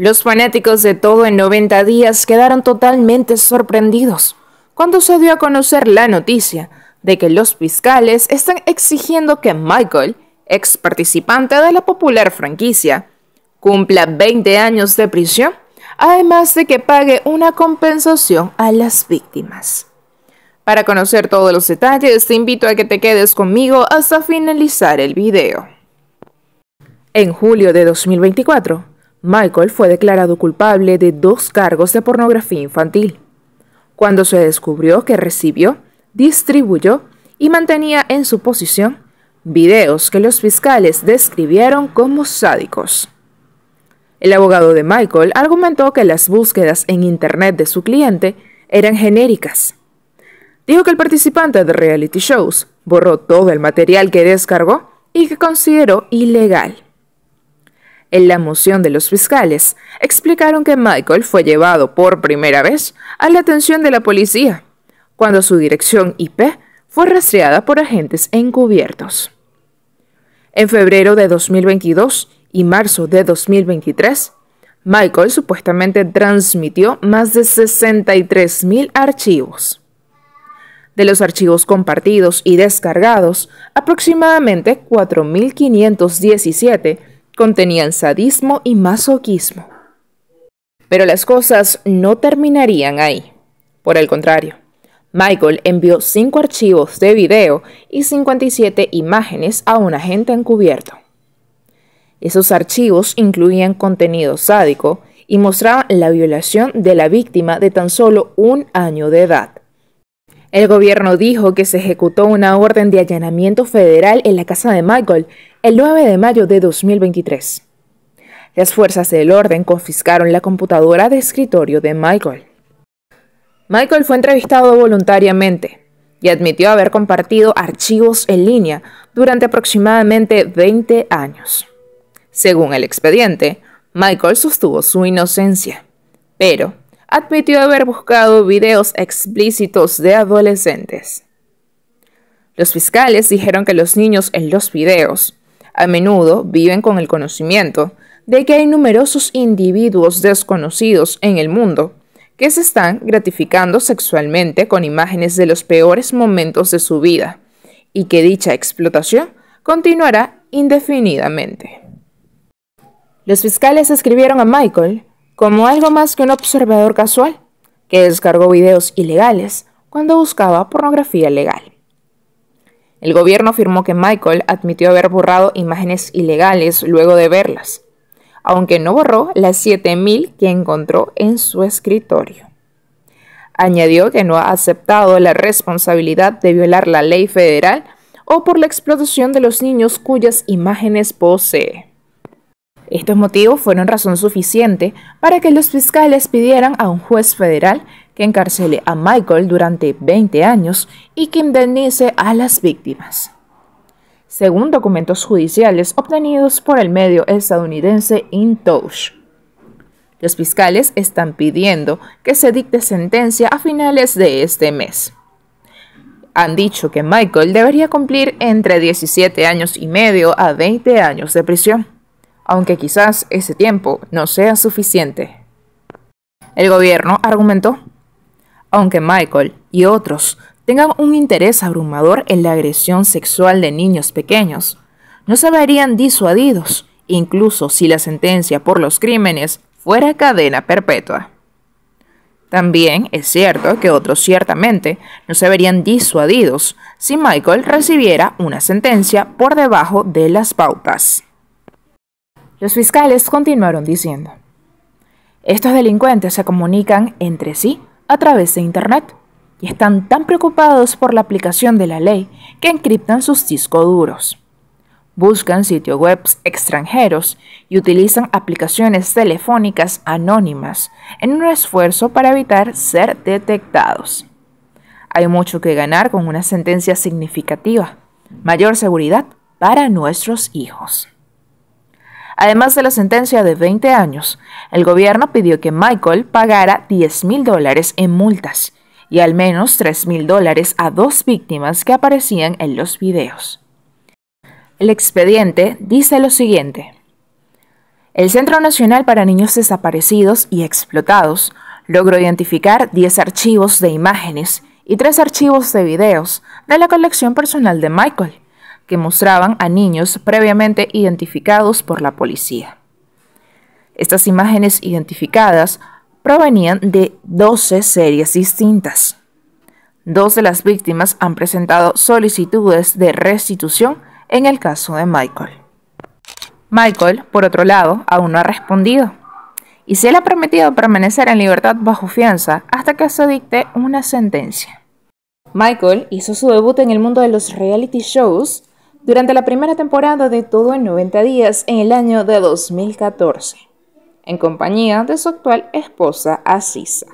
Los fanáticos de todo en 90 días quedaron totalmente sorprendidos cuando se dio a conocer la noticia de que los fiscales están exigiendo que Michael, ex participante de la popular franquicia, cumpla 20 años de prisión, además de que pague una compensación a las víctimas. Para conocer todos los detalles, te invito a que te quedes conmigo hasta finalizar el video. En julio de 2024, Michael fue declarado culpable de dos cargos de pornografía infantil. Cuando se descubrió que recibió, distribuyó y mantenía en su posición videos que los fiscales describieron como sádicos. El abogado de Michael argumentó que las búsquedas en Internet de su cliente eran genéricas. Dijo que el participante de reality shows borró todo el material que descargó y que consideró ilegal. En la moción de los fiscales, explicaron que Michael fue llevado por primera vez a la atención de la policía, cuando su dirección IP fue rastreada por agentes encubiertos. En febrero de 2022 y marzo de 2023, Michael supuestamente transmitió más de 63.000 archivos. De los archivos compartidos y descargados, aproximadamente 4.517 contenían sadismo y masoquismo. Pero las cosas no terminarían ahí. Por el contrario, Michael envió cinco archivos de video y 57 imágenes a un agente encubierto. Esos archivos incluían contenido sádico y mostraban la violación de la víctima de tan solo un año de edad. El gobierno dijo que se ejecutó una orden de allanamiento federal en la casa de Michael el 9 de mayo de 2023. Las fuerzas del orden confiscaron la computadora de escritorio de Michael. Michael fue entrevistado voluntariamente y admitió haber compartido archivos en línea durante aproximadamente 20 años. Según el expediente, Michael sostuvo su inocencia, pero admitió haber buscado videos explícitos de adolescentes. Los fiscales dijeron que los niños en los videos a menudo viven con el conocimiento de que hay numerosos individuos desconocidos en el mundo que se están gratificando sexualmente con imágenes de los peores momentos de su vida y que dicha explotación continuará indefinidamente. Los fiscales escribieron a Michael como algo más que un observador casual que descargó videos ilegales cuando buscaba pornografía legal. El gobierno afirmó que Michael admitió haber borrado imágenes ilegales luego de verlas, aunque no borró las 7.000 que encontró en su escritorio. Añadió que no ha aceptado la responsabilidad de violar la ley federal o por la explotación de los niños cuyas imágenes posee. Estos motivos fueron razón suficiente para que los fiscales pidieran a un juez federal que encarcele a Michael durante 20 años y que indemnice a las víctimas. Según documentos judiciales obtenidos por el medio estadounidense InTouch, los fiscales están pidiendo que se dicte sentencia a finales de este mes. Han dicho que Michael debería cumplir entre 17 años y medio a 20 años de prisión aunque quizás ese tiempo no sea suficiente. El gobierno argumentó, aunque Michael y otros tengan un interés abrumador en la agresión sexual de niños pequeños, no se verían disuadidos, incluso si la sentencia por los crímenes fuera cadena perpetua. También es cierto que otros ciertamente no se verían disuadidos si Michael recibiera una sentencia por debajo de las pautas. Los fiscales continuaron diciendo, estos delincuentes se comunican entre sí a través de Internet y están tan preocupados por la aplicación de la ley que encriptan sus discos duros. Buscan sitios web extranjeros y utilizan aplicaciones telefónicas anónimas en un esfuerzo para evitar ser detectados. Hay mucho que ganar con una sentencia significativa, mayor seguridad para nuestros hijos. Además de la sentencia de 20 años, el gobierno pidió que Michael pagara 10 mil dólares en multas y al menos 3 mil dólares a dos víctimas que aparecían en los videos. El expediente dice lo siguiente. El Centro Nacional para Niños Desaparecidos y Explotados logró identificar 10 archivos de imágenes y 3 archivos de videos de la colección personal de Michael, que mostraban a niños previamente identificados por la policía. Estas imágenes identificadas provenían de 12 series distintas. Dos de las víctimas han presentado solicitudes de restitución en el caso de Michael. Michael, por otro lado, aún no ha respondido y se le ha prometido permanecer en libertad bajo fianza hasta que se dicte una sentencia. Michael hizo su debut en el mundo de los reality shows durante la primera temporada de Todo en 90 días en el año de 2014, en compañía de su actual esposa Asisa.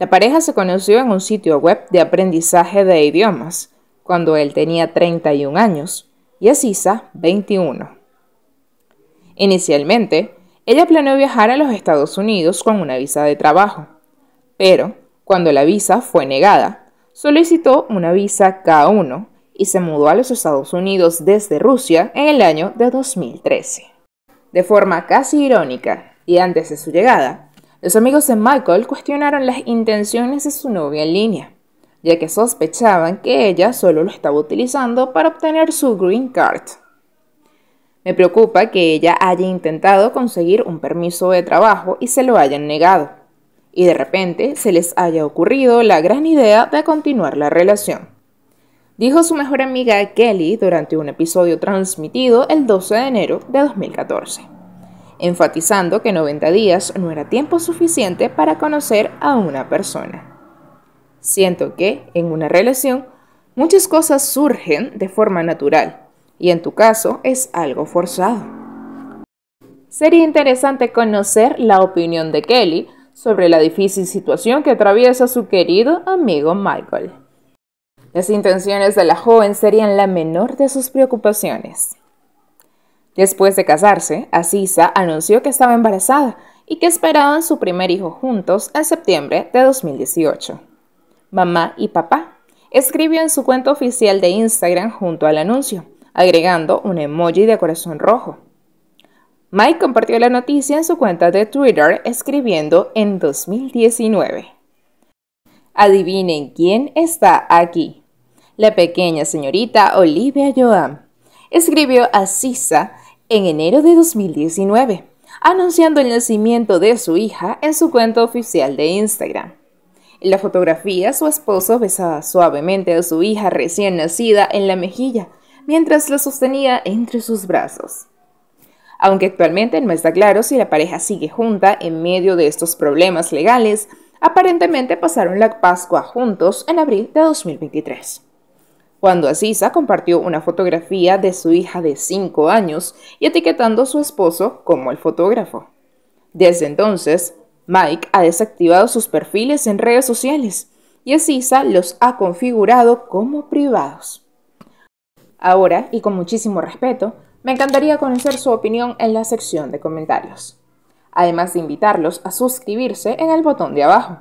La pareja se conoció en un sitio web de aprendizaje de idiomas, cuando él tenía 31 años y Asisa 21. Inicialmente, ella planeó viajar a los Estados Unidos con una visa de trabajo, pero cuando la visa fue negada, solicitó una visa K1 y se mudó a los Estados Unidos desde Rusia en el año de 2013. De forma casi irónica, y antes de su llegada, los amigos de Michael cuestionaron las intenciones de su novia en línea, ya que sospechaban que ella solo lo estaba utilizando para obtener su green card. Me preocupa que ella haya intentado conseguir un permiso de trabajo y se lo hayan negado, y de repente se les haya ocurrido la gran idea de continuar la relación dijo su mejor amiga Kelly durante un episodio transmitido el 12 de enero de 2014, enfatizando que 90 días no era tiempo suficiente para conocer a una persona. Siento que, en una relación, muchas cosas surgen de forma natural, y en tu caso es algo forzado. Sería interesante conocer la opinión de Kelly sobre la difícil situación que atraviesa su querido amigo Michael. Las intenciones de la joven serían la menor de sus preocupaciones. Después de casarse, Asisa anunció que estaba embarazada y que esperaban su primer hijo juntos en septiembre de 2018. Mamá y papá escribió en su cuenta oficial de Instagram junto al anuncio, agregando un emoji de corazón rojo. Mike compartió la noticia en su cuenta de Twitter escribiendo en 2019. Adivinen quién está aquí. La pequeña señorita Olivia Joan escribió a Sisa en enero de 2019, anunciando el nacimiento de su hija en su cuenta oficial de Instagram. En la fotografía, su esposo besaba suavemente a su hija recién nacida en la mejilla, mientras la sostenía entre sus brazos. Aunque actualmente no está claro si la pareja sigue junta en medio de estos problemas legales, Aparentemente pasaron la Pascua juntos en abril de 2023. Cuando Aziza compartió una fotografía de su hija de 5 años y etiquetando a su esposo como el fotógrafo. Desde entonces, Mike ha desactivado sus perfiles en redes sociales y Aziza los ha configurado como privados. Ahora, y con muchísimo respeto, me encantaría conocer su opinión en la sección de comentarios además de invitarlos a suscribirse en el botón de abajo.